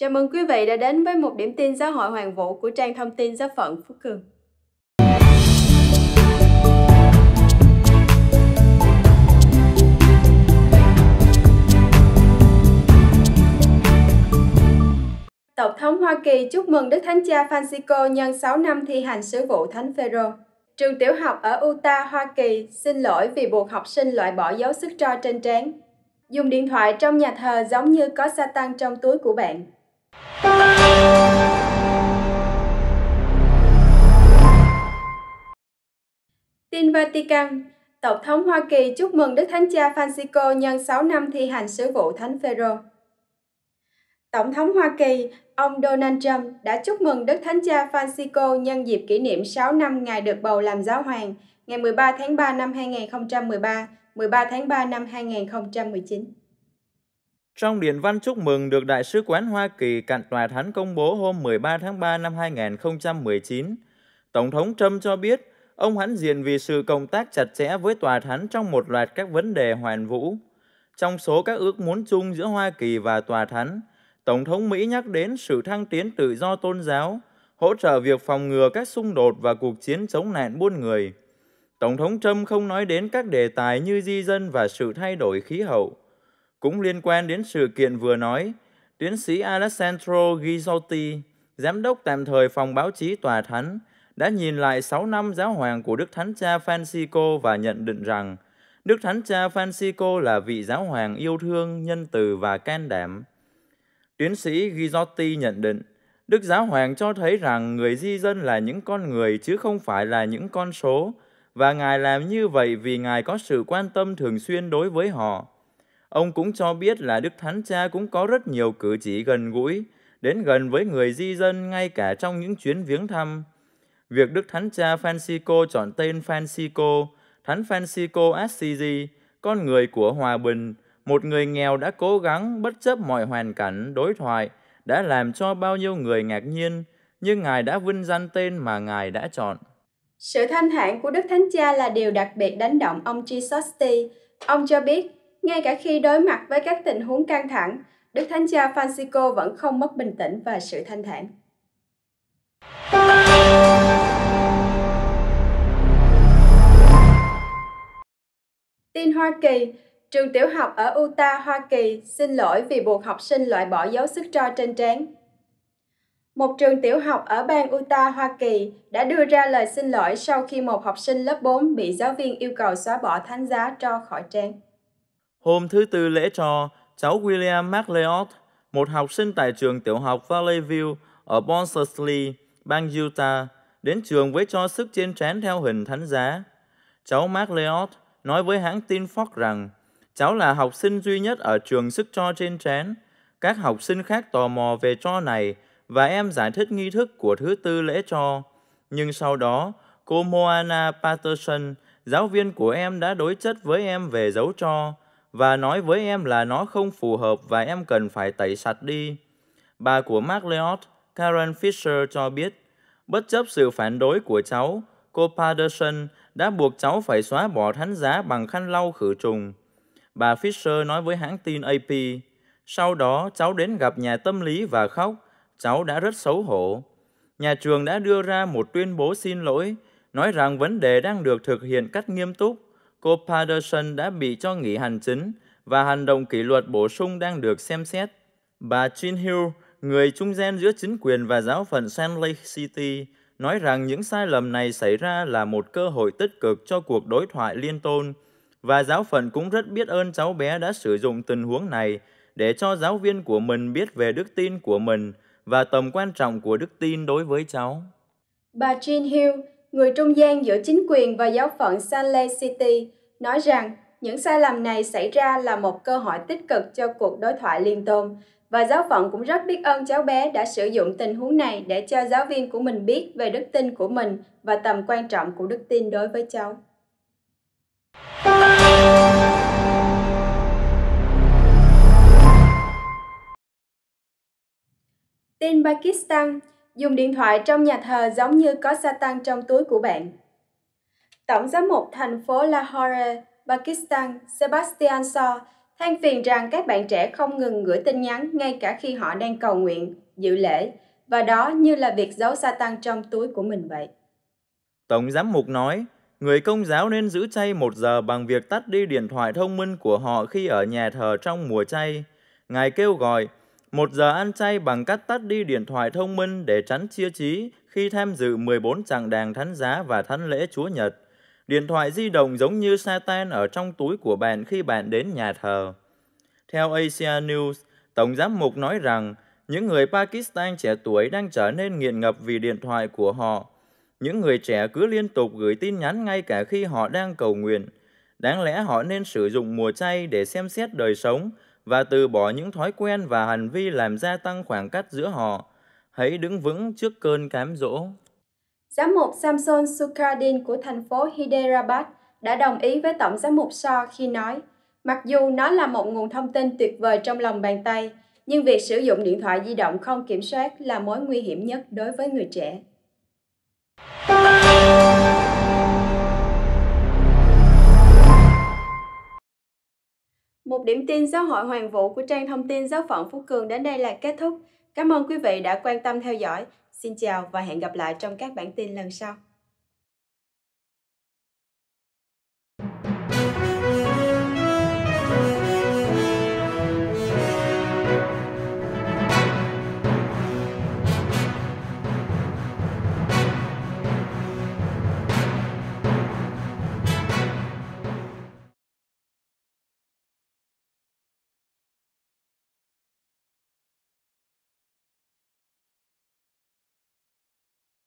Chào mừng quý vị đã đến với một điểm tin xã hội hoàng vũ của trang thông tin giáo phận Phú Cường. Tổng thống Hoa Kỳ chúc mừng Đức Thánh Cha Francisco nhân 6 năm thi hành sứ vụ Thánh Phêrô. Trường tiểu học ở Utah, Hoa Kỳ xin lỗi vì buộc học sinh loại bỏ dấu sức tro trên trán. Dùng điện thoại trong nhà thờ giống như có Satan trong túi của bạn. Tin Vatican Tổng thống Hoa Kỳ chúc mừng Đức Thánh Cha Francisco nhân 6 năm thi hành sứ vụ Thánh Phaero. Tổng thống Hoa Kỳ, ông Donald Trump đã chúc mừng Đức Thánh Cha Francisco nhân dịp kỷ niệm 6 năm Ngài được bầu làm giáo hoàng, ngày 13 tháng 3 năm 2013, 13 tháng 3 năm 2019. Trong điện văn chúc mừng được Đại sứ quán Hoa Kỳ cạn tòa thánh công bố hôm 13 tháng 3 năm 2019, Tổng thống Trump cho biết ông hãnh diện vì sự công tác chặt chẽ với tòa thánh trong một loạt các vấn đề hoàn vũ. Trong số các ước muốn chung giữa Hoa Kỳ và tòa thánh, Tổng thống Mỹ nhắc đến sự thăng tiến tự do tôn giáo, hỗ trợ việc phòng ngừa các xung đột và cuộc chiến chống nạn buôn người. Tổng thống Trump không nói đến các đề tài như di dân và sự thay đổi khí hậu. Cũng liên quan đến sự kiện vừa nói, tiến sĩ Alessandro Ghisotti, giám đốc tạm thời phòng báo chí tòa thánh, đã nhìn lại 6 năm giáo hoàng của Đức Thánh Cha Francisco và nhận định rằng Đức Thánh Cha Francisco là vị giáo hoàng yêu thương, nhân từ và can đảm. Tiến sĩ Ghisotti nhận định, Đức Giáo Hoàng cho thấy rằng người di dân là những con người chứ không phải là những con số, và Ngài làm như vậy vì Ngài có sự quan tâm thường xuyên đối với họ. Ông cũng cho biết là Đức Thánh Cha cũng có rất nhiều cử chỉ gần gũi, đến gần với người di dân ngay cả trong những chuyến viếng thăm. Việc Đức Thánh Cha Francisco chọn tên Francisco, Thánh Francisco Assisi, con người của hòa bình, một người nghèo đã cố gắng bất chấp mọi hoàn cảnh, đối thoại, đã làm cho bao nhiêu người ngạc nhiên, nhưng Ngài đã vinh danh tên mà Ngài đã chọn. Sự thanh thản của Đức Thánh Cha là điều đặc biệt đánh động ông Gisosti. Ông cho biết ngay cả khi đối mặt với các tình huống căng thẳng, Đức Thánh Cha Francisco vẫn không mất bình tĩnh và sự thanh thản. Tin Hoa Kỳ, trường tiểu học ở Utah, Hoa Kỳ xin lỗi vì buộc học sinh loại bỏ dấu sức tro trên trán. Một trường tiểu học ở bang Utah, Hoa Kỳ đã đưa ra lời xin lỗi sau khi một học sinh lớp 4 bị giáo viên yêu cầu xóa bỏ thánh giá tro khỏi trang. Hôm thứ Tư lễ cho cháu William MacLeod, một học sinh tại trường tiểu học Valley View ở Bonsersley, bang Utah, đến trường với cho sức trên trán theo hình thánh giá. Cháu MacLeod nói với hãng tin Fox rằng cháu là học sinh duy nhất ở trường sức cho trên trán. Các học sinh khác tò mò về cho này và em giải thích nghi thức của thứ tư lễ cho. Nhưng sau đó, cô Moana Patterson, giáo viên của em đã đối chất với em về dấu cho và nói với em là nó không phù hợp và em cần phải tẩy sạch đi. Bà của Mark Leot, Karen Fisher cho biết, bất chấp sự phản đối của cháu, cô Patterson đã buộc cháu phải xóa bỏ thánh giá bằng khăn lau khử trùng. Bà Fisher nói với hãng tin AP, sau đó cháu đến gặp nhà tâm lý và khóc, cháu đã rất xấu hổ. Nhà trường đã đưa ra một tuyên bố xin lỗi, nói rằng vấn đề đang được thực hiện cách nghiêm túc cô Patterson đã bị cho nghỉ hành chính và hành động kỷ luật bổ sung đang được xem xét. Bà Jean Hill, người trung gian giữa chính quyền và giáo phận Salt Lake City, nói rằng những sai lầm này xảy ra là một cơ hội tích cực cho cuộc đối thoại liên tôn và giáo phận cũng rất biết ơn cháu bé đã sử dụng tình huống này để cho giáo viên của mình biết về đức tin của mình và tầm quan trọng của đức tin đối với cháu. Bà Jean Hill, người trung gian giữa chính quyền và giáo phận Salt Lake City, nói rằng những sai lầm này xảy ra là một cơ hội tích cực cho cuộc đối thoại liên tôn và giáo phận cũng rất biết ơn cháu bé đã sử dụng tình huống này để cho giáo viên của mình biết về đức tin của mình và tầm quan trọng của đức tin đối với cháu. Tin Pakistan, dùng điện thoại trong nhà thờ giống như có Satan trong túi của bạn. Tổng giám mục thành phố Lahore, Pakistan Sebastian Shaw than phiền rằng các bạn trẻ không ngừng gửi tin nhắn ngay cả khi họ đang cầu nguyện, dự lễ, và đó như là việc giấu Satan trong túi của mình vậy. Tổng giám mục nói, người công giáo nên giữ chay một giờ bằng việc tắt đi điện thoại thông minh của họ khi ở nhà thờ trong mùa chay. Ngài kêu gọi, một giờ ăn chay bằng cách tắt đi điện thoại thông minh để tránh chia trí khi tham dự 14 chặng đàng thánh giá và thánh lễ Chúa Nhật – Điện thoại di động giống như Satan ở trong túi của bạn khi bạn đến nhà thờ. Theo Asia News, Tổng giám mục nói rằng những người Pakistan trẻ tuổi đang trở nên nghiện ngập vì điện thoại của họ. Những người trẻ cứ liên tục gửi tin nhắn ngay cả khi họ đang cầu nguyện. Đáng lẽ họ nên sử dụng mùa chay để xem xét đời sống và từ bỏ những thói quen và hành vi làm gia tăng khoảng cách giữa họ. Hãy đứng vững trước cơn cám dỗ giám mục Samson Sukardin của thành phố Hyderabad đã đồng ý với Tổng giám mục So khi nói, mặc dù nó là một nguồn thông tin tuyệt vời trong lòng bàn tay, nhưng việc sử dụng điện thoại di động không kiểm soát là mối nguy hiểm nhất đối với người trẻ. Một điểm tin giáo hội hoàng vũ của trang thông tin giáo phận Phú Cường đến đây là kết thúc. Cảm ơn quý vị đã quan tâm theo dõi. Xin chào và hẹn gặp lại trong các bản tin lần sau.